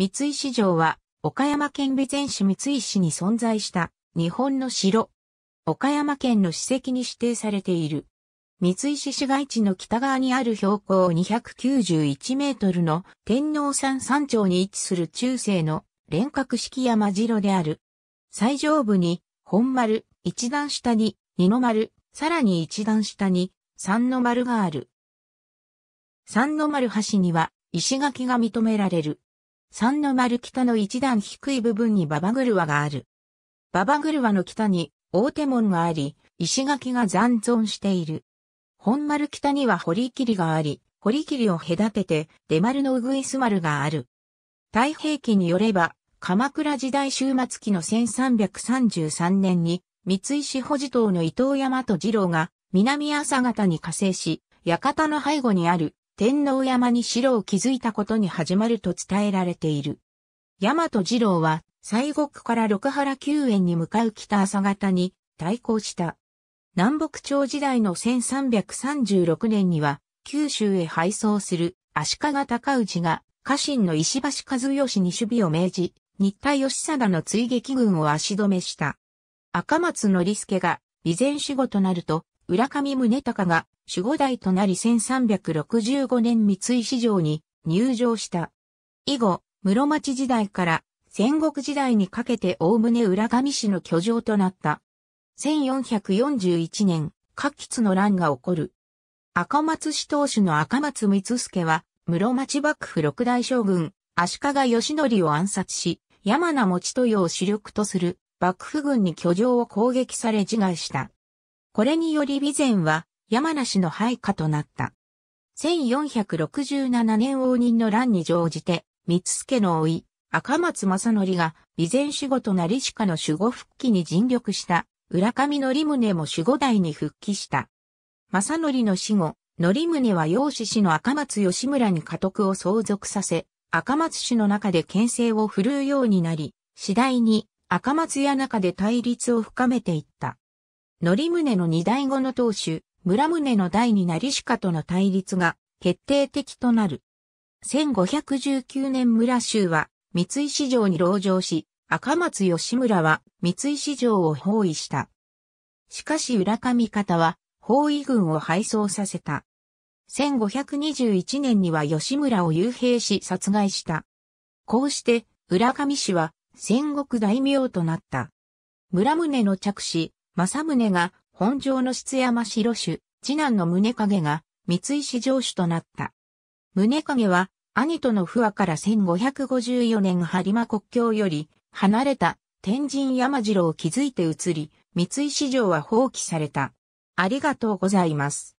三井市城は、岡山県備前市三井市に存在した日本の城。岡山県の史跡に指定されている。三井市市街地の北側にある標高291メートルの天皇山山頂に位置する中世の連閣式山城である。最上部に本丸、一段下に二の丸、さらに一段下に三の丸がある。三の丸橋には石垣が認められる。三の丸北の一段低い部分にババグルワがある。ババグルワの北に大手門があり、石垣が残存している。本丸北には堀切があり、堀切を隔てて出丸のうぐいす丸がある。太平記によれば、鎌倉時代終末期の1333年に、三井保持島の伊藤山と二郎が南朝方に加勢し、館の背後にある天皇山に城を築いたことに始まると伝えられている。大和二郎は、西国から六原宮園に向かう北朝方に対抗した。南北朝時代の1336年には、九州へ配送する足利尊氏が、家臣の石橋和義に守備を命じ、新田義貞の追撃軍を足止めした。赤松則助が、備前守護となると、浦上宗隆が守護代となり1365年三井市場に入場した。以後、室町時代から戦国時代にかけて概ね浦上市の居城となった。1441年、各吉の乱が起こる。赤松市当主の赤松光助は、室町幕府六大将軍、足利義則を暗殺し、山名持豊を主力とする幕府軍に居城を攻撃され自害した。これにより備前は山梨の配下となった。1467年応仁の乱に乗じて、三助の甥、赤松正則が備前守護となり鹿の守護復帰に尽力した、浦上則宗も守護代に復帰した。正則の死後、則宗は養子氏の赤松義村に家督を相続させ、赤松氏の中で牽制を振るうようになり、次第に赤松家中で対立を深めていった。則宗の二代後の当主、村宗の代に成鹿との対立が決定的となる。1519年村州は三井市場に籠城し、赤松義村は三井市場を包囲した。しかし浦上方は包囲軍を敗走させた。1521年には吉村を幽閉し殺害した。こうして浦上氏は戦国大名となった。村宗の着手、政宗が本城の質山城主、次男の宗影が三石城主となった。宗影は兄との不和から1554年播磨国境より離れた天神山城を築いて移り、三井市城は放棄された。ありがとうございます。